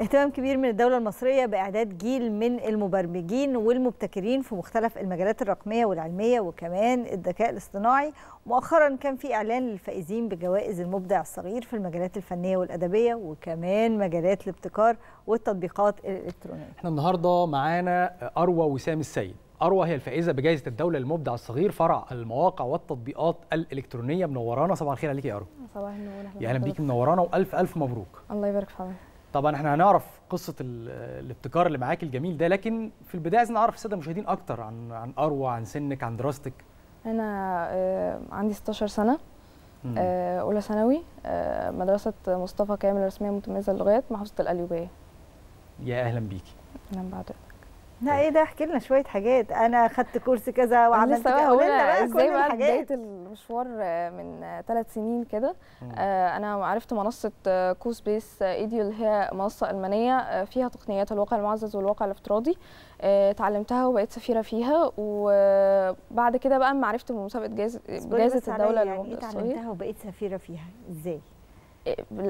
اهتمام كبير من الدولة المصرية بإعداد جيل من المبرمجين والمبتكرين في مختلف المجالات الرقمية والعلمية وكمان الذكاء الاصطناعي مؤخرا كان في إعلان للفائزين بجوائز المبدع الصغير في المجالات الفنية والأدبية وكمان مجالات الابتكار والتطبيقات الإلكترونية احنا النهاردة معانا أروى وسام السيد أروى هي الفائزة بجائزة الدولة للمبدع الصغير فرع المواقع والتطبيقات الإلكترونية منورانا صباح الخير عليك يا أروى صباح النور يا أهلا بيك منورانا وألف ألف مبروك الله يبارك في حضرتك طبعا احنا هنعرف قصه الابتكار اللي معاك الجميل ده لكن في البدايه عايزين نعرف الساده المشاهدين اكتر عن عن اروى عن سنك عن دراستك انا آه، عندي 16 سنه آه، اولى ثانوي آه، مدرسه مصطفى كامل الرسميه المتميزه للغايات محافظه القليوبيه يا اهلا بيكي اهلا بعدك لا ايه ده احكي لنا شويه حاجات انا خدت كورس كذا وعملت لسه بقى ازاي بقى بدايه المشوار آه، من ثلاث سنين كده آه، انا عرفت منصه آه، كوس بيس ايديو اللي هي منصه المانيه فيها تقنيات الواقع المعزز والواقع الافتراضي اتعلمتها وبقيت سفيره فيها وبعد كده بقى اما عرفت بمسابقه جائزه جائزه الدوله يعني إيه اتعلمتها وبقيت سفيره فيها ازاي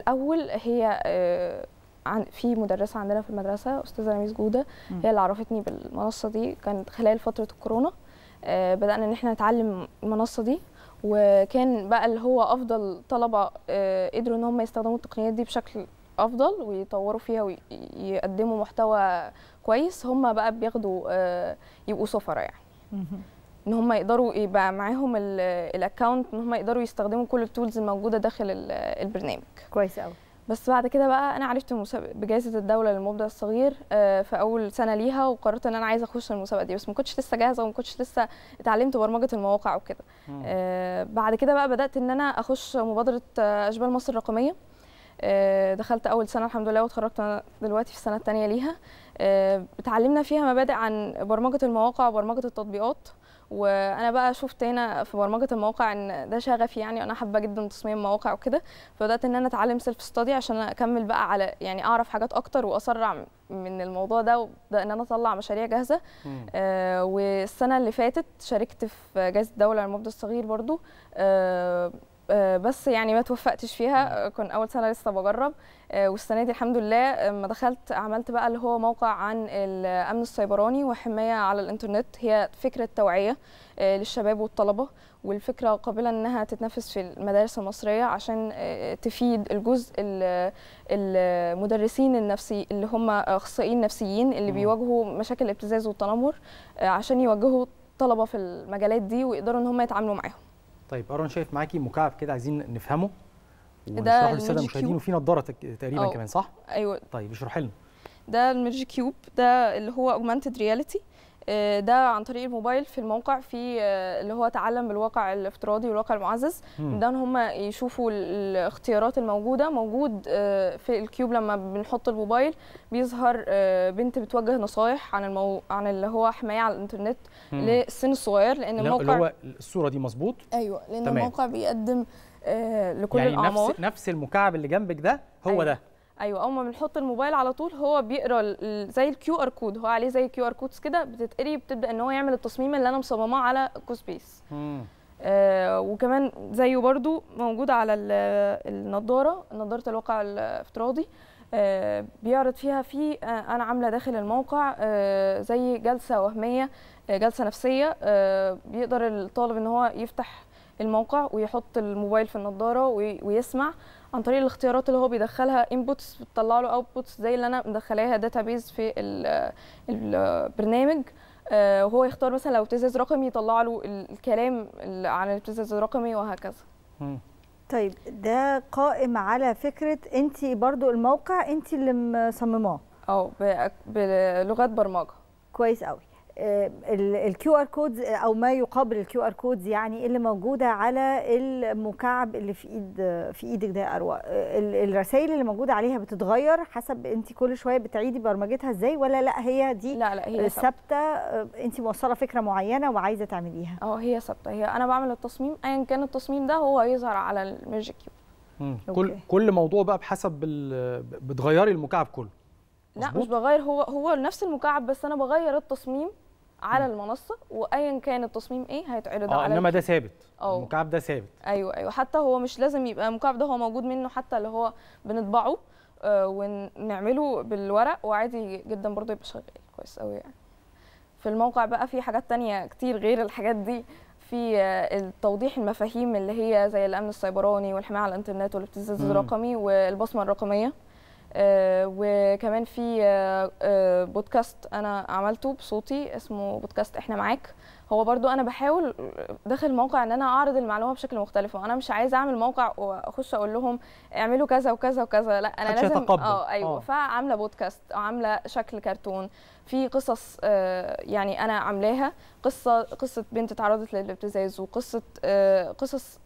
الاول هي عن في مدرسه عندنا في المدرسه استاذه رميز جوده هي اللي عرفتني بالمنصه دي كانت خلال فتره الكورونا آه، بدانا ان احنا نتعلم المنصه دي وكان بقى اللي هو افضل طلبه آه، قدروا ان هم يستخدموا التقنيات دي بشكل افضل ويطوروا فيها ويقدموا محتوى كويس هم بقى بياخدوا آه، يبقوا سفراء يعني ان هم يقدروا يبقى معاهم الاكونت ان هم يقدروا يستخدموا كل التولز الموجوده داخل البرنامج كويس قوي بس بعد كده بقى انا عرفت بجائزه الدوله للمبدع الصغير آه، في اول سنه ليها وقررت ان انا عايزه اخش المسابقه دي بس ما كنتش لسه جاهزه وما كنتش لسه اتعلمت برمجه المواقع وكده آه، بعد كده بقى بدات ان انا اخش مبادره آه، اشبال مصر الرقميه دخلت اول سنه الحمد لله واتخرجت دلوقتي في السنه الثانيه ليها اتعلمنا فيها مبادئ عن برمجه المواقع وبرمجه التطبيقات وانا بقى شفت هنا في برمجه المواقع ان ده شغفي يعني انا حابه جدا تصميم مواقع وكده فبدات ان انا اتعلم سيلف ستادي عشان اكمل بقى على يعني اعرف حاجات اكتر واسرع من الموضوع ده وده ان انا اطلع مشاريع جاهزه آه والسنه اللي فاتت شاركت في جائزه دوله للمبدع الصغير برضو آه آه، بس يعني ما توفقتش فيها آه، كان اول سنه لسه بجرب آه، والسنه دي الحمد لله ما دخلت عملت بقى اللي هو موقع عن الامن السيبراني وحمايه على الانترنت هي فكره توعيه للشباب والطلبه والفكره قابله انها تتنفذ في المدارس المصريه عشان تفيد الجزء المدرسين النفسي اللي هم اخصائيين نفسيين اللي بيواجهوا مشاكل الابتزاز والتنمر عشان يوجهوا طلبه في المجالات دي ويقدروا ان هم يتعاملوا معاهم طيب ارون شايف معاكي مكعب كده عايزين نفهمه ونشرحه للساده المشاهدين وفي نظاره تقريبا أوه. كمان صح؟ ايوه طيب اشرحي لنا ده الميجي كيوب ده اللي هو اوجمانتد رياليتي آه، ده عن طريق الموبايل في الموقع في آه، اللي هو تعلم بالواقع الافتراضي والواقع المعزز ده ان هم يشوفوا الاختيارات الموجوده موجود آه، في الكيوب لما بنحط الموبايل بيظهر بنت بتوجه نصايح عن المو... عن اللي هو حمايه على الانترنت للسن الصغير لان الموقع اللي هو الصوره دي مظبوط ايوه لان تمام. الموقع بيقدم لكل يعني الاعمار نفس نفس المكعب اللي جنبك ده هو أيوة. ده ايوه اول ما بنحط الموبايل على طول هو بيقرا زي الكيو ار كود هو عليه زي كيو ار كودز كده بتتقري بتبدا ان هو يعمل التصميم اللي انا مصمماه على كوسبيس آه وكمان زيه برضو موجود على النضاره نضاره الواقع الافتراضي آه بيعرض فيها في آه انا عامله داخل الموقع آه زي جلسه وهميه آه، جلسه نفسيه آه، بيقدر الطالب ان هو يفتح الموقع ويحط الموبايل في النضاره ويسمع عن طريق الاختيارات اللي هو بيدخلها انبوتس بتطلع له اوتبوتس زي اللي انا مدخلاها داتابيز في البرنامج آه، وهو يختار مثلا لو ابتزاز رقمي يطلع له الكلام عن الابتزاز الرقمي وهكذا طيب ده قائم على فكره انت برضو الموقع انت اللي مصمماه اه بلغات برمجه كويس قوي آه، الكيو ار كودز آه، او ما يقابل الكيو ار كودز يعني اللي موجوده على المكعب اللي في ايد في ايدك ده اروى آه، الرسائل اللي موجوده عليها بتتغير حسب انت كل شويه بتعيدي برمجتها ازاي ولا لا هي دي لا لا هي ثابته انت موصله فكره معينه وعايزه تعمليها اه هي ثابته هي انا بعمل التصميم ايا كان التصميم ده هو يظهر على الميجيك كيو كل كل موضوع بقى بحسب بتغيري المكعب كله لا مش بغير هو هو نفس المكعب بس انا بغير التصميم على المنصه وايا كان التصميم ايه هيتعرض آه، على انما ده ثابت المكعب ده ثابت ايوه ايوه حتى هو مش لازم يبقى المكعب ده هو موجود منه حتى اللي هو بنطبعه آه ونعمله بالورق وعادي جدا برضه يبقى شغال كويس قوي يعني في الموقع بقى في حاجات تانية كتير غير الحاجات دي في آه، التوضيح المفاهيم اللي هي زي الامن السيبراني والحمايه على الانترنت والابتزاز الرقمي والبصمه الرقميه آه، وكمان في آه، آه، بودكاست انا عملته بصوتي اسمه بودكاست احنا معاك هو برضو انا بحاول داخل الموقع ان انا اعرض المعلومه بشكل مختلف وانا مش عايزه اعمل موقع واخش اقول لهم اعملوا كذا وكذا وكذا لا انا لازم يتقبل. اه ايوه أوه. فعامله بودكاست او عامله شكل كرتون في قصص يعني انا عاملاها قصه قصه بنت اتعرضت للابتزاز وقصه قصص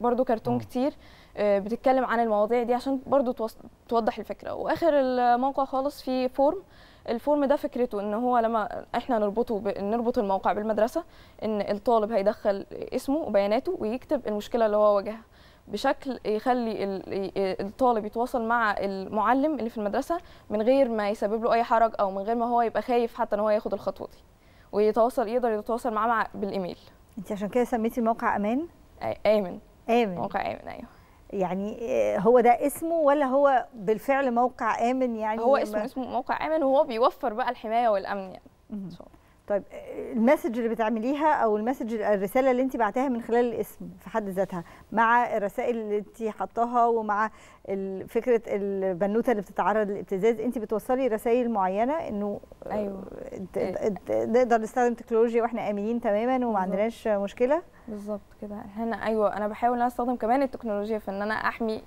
برضو كرتون أوه. كتير آه، بتتكلم عن المواضيع دي عشان برضو توضح الفكره واخر الموقع خالص في فورم الفورم ده فكرته ان هو لما احنا نربطه ب... نربط الموقع بالمدرسه ان الطالب هيدخل اسمه وبياناته ويكتب المشكله اللي هو واجهها بشكل يخلي الطالب يتواصل مع المعلم اللي في المدرسه من غير ما يسبب له اي حرج او من غير ما هو يبقى خايف حتى ان هو ياخد الخطوه دي ويتواصل يقدر يتواصل معاه مع بالايميل انت عشان كده سميتي الموقع امان امن امن موقع امن ايوه يعني آه، هو ده اسمه ولا هو بالفعل موقع امن يعني هو اسمه اسمه موقع امن وهو بيوفر بقى الحمايه والامن يعني طيب المسج اللي بتعمليها او المسج الرساله اللي انت بعتها من خلال الاسم في حد ذاتها مع الرسائل اللي انت حطاها ومع فكره البنوته اللي بتتعرض للابتزاز انت بتوصلي رسائل معينه انه ايوه نقدر نستخدم تكنولوجيا واحنا امنين تماما وما عندناش مشكله بالظبط كده هنا ايوه انا بحاول ان استخدم كمان التكنولوجيا في ان انا احمي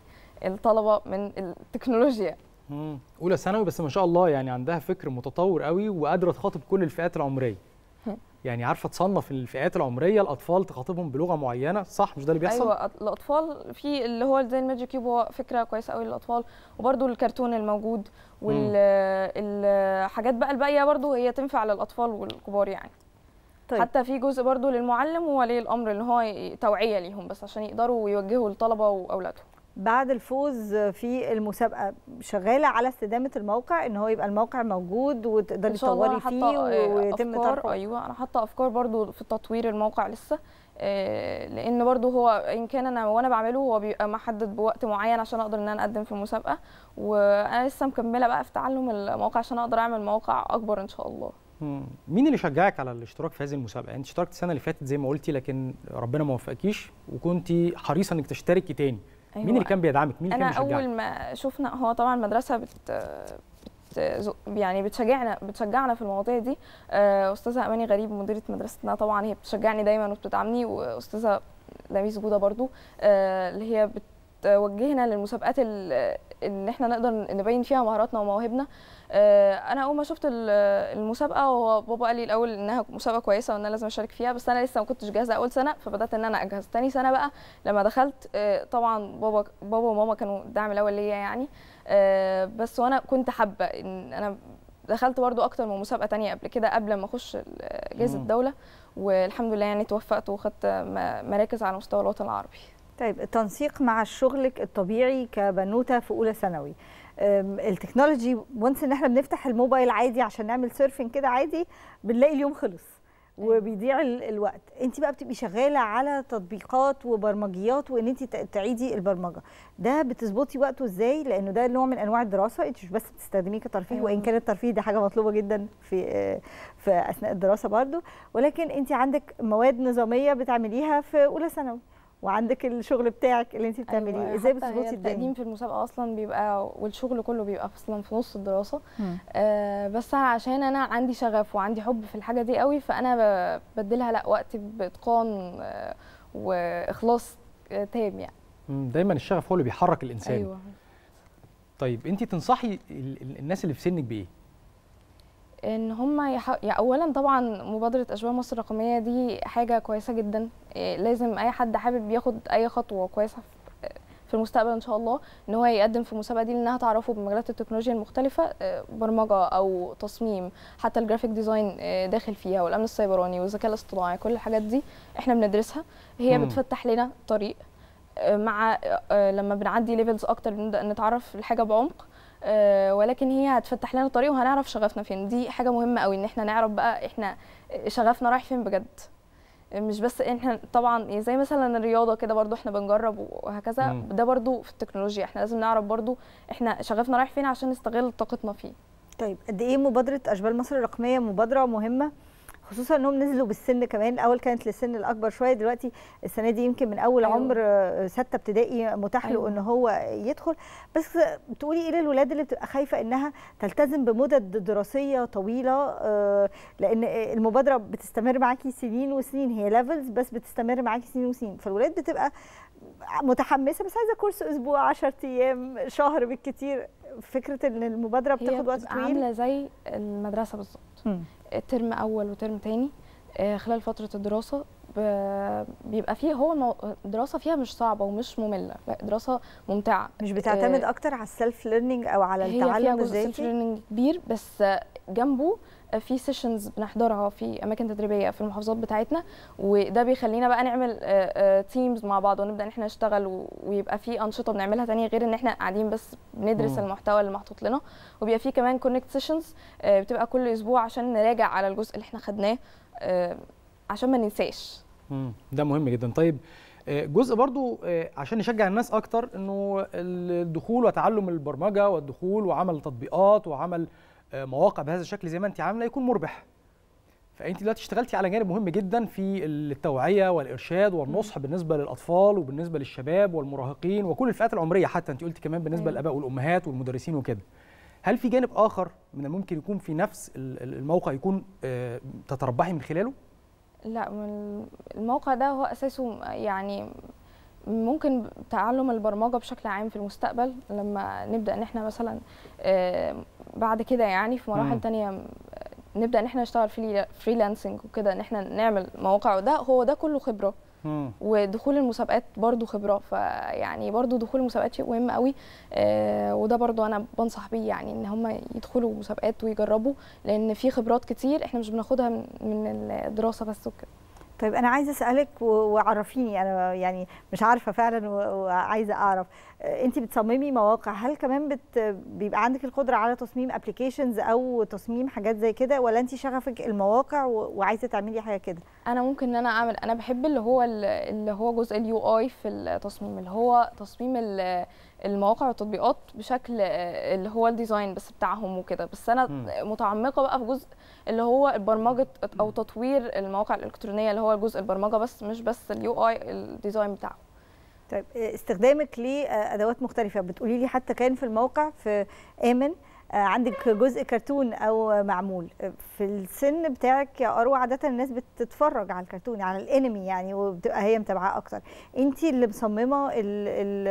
الطلبه من التكنولوجيا مم. اولى ثانوي بس ما شاء الله يعني عندها فكر متطور قوي وقادره تخاطب كل الفئات العمريه يعني عارفه تصنف الفئات العمريه الاطفال تخاطبهم بلغه معينه صح مش ده اللي بيحصل ايوه الاطفال في اللي هو زي الماجيك كيوب هو فكره كويسه قوي للاطفال وبرده الكرتون الموجود والحاجات بقى الباقيه برده هي تنفع للاطفال والكبار يعني طيب. حتى في جزء برده للمعلم وولي الامر ان هو توعيه ليهم بس عشان يقدروا يوجهوا الطلبه واولادهم بعد الفوز في المسابقه شغاله على استدامه الموقع ان هو يبقى الموقع موجود وتقدري تطوري فيه آه، ويتم طرحه ايوه انا حاطه افكار برضو في تطوير الموقع لسه آه، لان برضو هو ان كان انا وانا بعمله هو بيبقى محدد بوقت معين عشان اقدر ان انا اقدم في المسابقه وانا لسه مكمله بقى في تعلم الموقع عشان اقدر اعمل موقع اكبر ان شاء الله مين اللي شجعك على الاشتراك في هذه المسابقه يعني انت اشتركت السنه اللي فاتت زي ما قلتي لكن ربنا ما وفقكيش وكنت حريصه انك تشتركي تاني أيوة. مين اللي كان بيدعمك مين اللي كان بيشجعك انا اول ما شفنا هو طبعا المدرسه بت يعني بتشجعنا بتشجعنا في المواضيع دي آه، استاذه اماني غريب مديره مدرستنا طبعا هي بتشجعني دايما وبتدعمني واستاذه لميس جوده برضو آه، اللي هي بتوجهنا للمسابقات ان احنا نقدر نبين فيها مهاراتنا ومواهبنا آه، انا اول ما شفت المسابقه وبابا بابا قال لي الاول انها مسابقه كويسه وان انا لازم اشارك فيها بس انا لسه ما كنتش جاهزه اول سنه فبدات ان انا اجهز تاني سنه بقى لما دخلت آه، طبعا بابا بابا وماما كانوا الدعم الاول ليا يعني آه، بس وانا كنت حابه ان انا دخلت برضو اكتر من مسابقه تانية قبل كده قبل ما اخش جائزه الدوله والحمد لله يعني توفقت وخدت مراكز على مستوى الوطن العربي طيب التنسيق مع شغلك الطبيعي كبنوته في اولى ثانوي التكنولوجي وانس ان احنا بنفتح الموبايل عادي عشان نعمل سيرفنج كده عادي بنلاقي اليوم خلص أيوة. وبيضيع الوقت انت بقى بتبقي شغاله على تطبيقات وبرمجيات وان انت تعيدي البرمجه ده بتظبطي وقته ازاي لانه ده نوع من انواع الدراسه انت مش بس بتستخدميه كترفيه وان أيوة. كان الترفيه ده حاجه مطلوبه جدا في في اثناء الدراسه برضو ولكن انت عندك مواد نظاميه بتعمليها في اولى ثانوي وعندك الشغل بتاعك اللي انت بتعمليه أيوة. ازاي بتظبطي الدنيا التقديم في المسابقه اصلا بيبقى والشغل كله بيبقى اصلا في نص الدراسه آه بس انا عشان انا عندي شغف وعندي حب في الحاجه دي قوي فانا بديلها لا وقت باتقان آه واخلاص آه تام يعني دايما الشغف هو اللي بيحرك الانسان ايوه طيب انت تنصحي الناس اللي في سنك بايه ان هم يح... يعني اولا طبعا مبادره اشباه مصر الرقميه دي حاجه كويسه جدا آه، لازم اي حد حابب ياخد اي خطوه كويسه في المستقبل ان شاء الله ان هو يقدم في المسابقه دي لانها تعرفه بمجالات التكنولوجيا المختلفه آه، برمجه او تصميم حتى الجرافيك ديزاين آه، داخل فيها والامن السيبراني والذكاء الاصطناعي كل الحاجات دي احنا بندرسها هي مم. بتفتح لنا طريق مع لما بنعدي ليفلز اكتر بنبدا نتعرف الحاجه بعمق آه، ولكن هي هتفتح لنا طريق وهنعرف شغفنا فين دي حاجه مهمه قوي ان احنا نعرف بقى احنا شغفنا رايح فين بجد مش بس احنا طبعا يعني زي مثلا الرياضه كده برضو احنا بنجرب وهكذا مم. ده برضو في التكنولوجيا احنا لازم نعرف برضو احنا شغفنا رايح فين عشان نستغل طاقتنا فيه طيب قد ايه مبادره اشبال مصر الرقميه مبادره مهمه خصوصا انهم نزلوا بالسن كمان الاول كانت للسن الاكبر شويه دلوقتي السنه دي يمكن من اول أيوه. عمر آه، سته ابتدائي متاح له أيوه. ان هو يدخل بس بتقولي ايه للولاد اللي بتبقى خايفه انها تلتزم بمدد دراسيه طويله آه، لان المبادره بتستمر معاكي سنين وسنين هي ليفلز بس بتستمر معاكي سنين وسنين فالولاد بتبقى متحمسه بس عايزه كورس اسبوع 10 ايام شهر بالكتير فكره ان المبادره بتاخد وقت طويل عامله زي المدرسه بالظبط ترم اول وترم تاني آه، خلال فتره الدراسه بيبقى فيه هو الدراسه فيها مش صعبه ومش ممله لا دراسه ممتعه مش بتعتمد آه، اكتر على السيلف ليرنينج او على التعلم الذاتي هي فيها جزء كبير بس جنبه في سيشنز بنحضرها في اماكن تدريبيه في المحافظات بتاعتنا وده بيخلينا بقى نعمل تيمز آه، آه، مع بعض ونبدا ان احنا نشتغل ويبقى في انشطه بنعملها تانية غير ان احنا قاعدين بس بندرس مم. المحتوى اللي محطوط لنا وبيبقى في كمان كونكت سيشنز آه، بتبقى كل اسبوع عشان نراجع على الجزء اللي احنا خدناه عشان ما ننساش ده مهم جدا طيب جزء برضو عشان نشجع الناس اكتر انه الدخول وتعلم البرمجه والدخول وعمل تطبيقات وعمل آه، مواقع بهذا الشكل زي ما انت عامله يكون مربح فانت دلوقتي اشتغلتي على جانب مهم جدا في التوعيه والارشاد والنصح بالنسبه للاطفال وبالنسبه للشباب والمراهقين وكل الفئات العمريه حتى انت قلتي كمان بالنسبه أيوة. للاباء والامهات والمدرسين وكده هل في جانب اخر من الممكن يكون في نفس الموقع يكون آه، تتربحي من خلاله لا الموقع ده هو اساسه يعني ممكن تعلم البرمجه بشكل عام في المستقبل لما نبدا ان احنا مثلا آه، بعد كده يعني في مراحل تانية نبدا ان احنا نشتغل فريلانسنج وكده ان احنا نعمل مواقع وده هو ده كله خبره ودخول المسابقات برضو خبره فيعني برضو دخول المسابقات شيء مهم قوي آه وده برضو انا بنصح بيه يعني ان هم يدخلوا مسابقات ويجربوا لان في خبرات كتير احنا مش بناخدها من الدراسه بس وكده طيب انا عايزه اسالك وعرفيني انا يعني مش عارفه فعلا وعايزه اعرف آه، انت بتصممي مواقع هل كمان بت... بيبقى عندك القدره على تصميم ابلكيشنز او تصميم حاجات زي كده ولا انت شغفك المواقع وعايزه تعملي حاجه كده انا ممكن ان انا اعمل انا بحب اللي هو اللي هو جزء اليو اي في التصميم اللي هو تصميم المواقع والتطبيقات بشكل آه، اللي هو الديزاين بس بتاعهم وكده بس انا م. متعمقه بقى في جزء اللي هو برمجه او تطوير المواقع الالكترونيه اللي هو جزء البرمجه بس مش بس اليو اي الديزاين بتاعه طيب آه، استخدامك لادوات مختلفه بتقولي لي حتى كان في الموقع في امن آه، عندك جزء كرتون او معمول في السن بتاعك يا اروى عاده الناس بتتفرج على الكرتون على الانمي يعني وبتبقى هي متابعاه اكتر انت اللي مصممه الـ الـ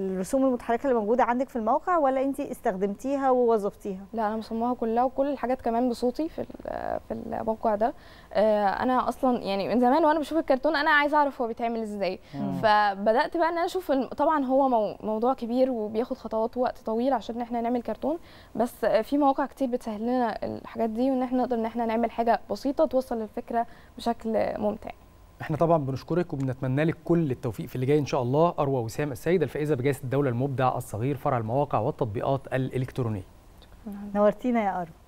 الرسوم المتحركه اللي موجوده عندك في الموقع ولا انت استخدمتيها ووظفتيها لا انا مصممها كلها وكل الحاجات كمان بصوتي في في الموقع ده آه، انا اصلا يعني من زمان وانا بشوف الكرتون انا عايزه اعرف هو بيتعمل ازاي فبدات بقى ان انا اشوف طبعا هو موضوع كبير وبياخد خطوات وقت طويل عشان احنا نعمل كرتون بس في مواقع كتير بتسهل لنا الحاجات دي وان احنا نقدر ان احنا نعمل حاجه بسيطه توصل الفكره بشكل ممتع احنا طبعا بنشكرك وبنتمنى لك كل التوفيق في اللي جاي ان شاء الله اروى وسام السيده الفائزه بجائزه الدوله المبدع الصغير فرع المواقع والتطبيقات الالكترونيه نورتينا يا اروى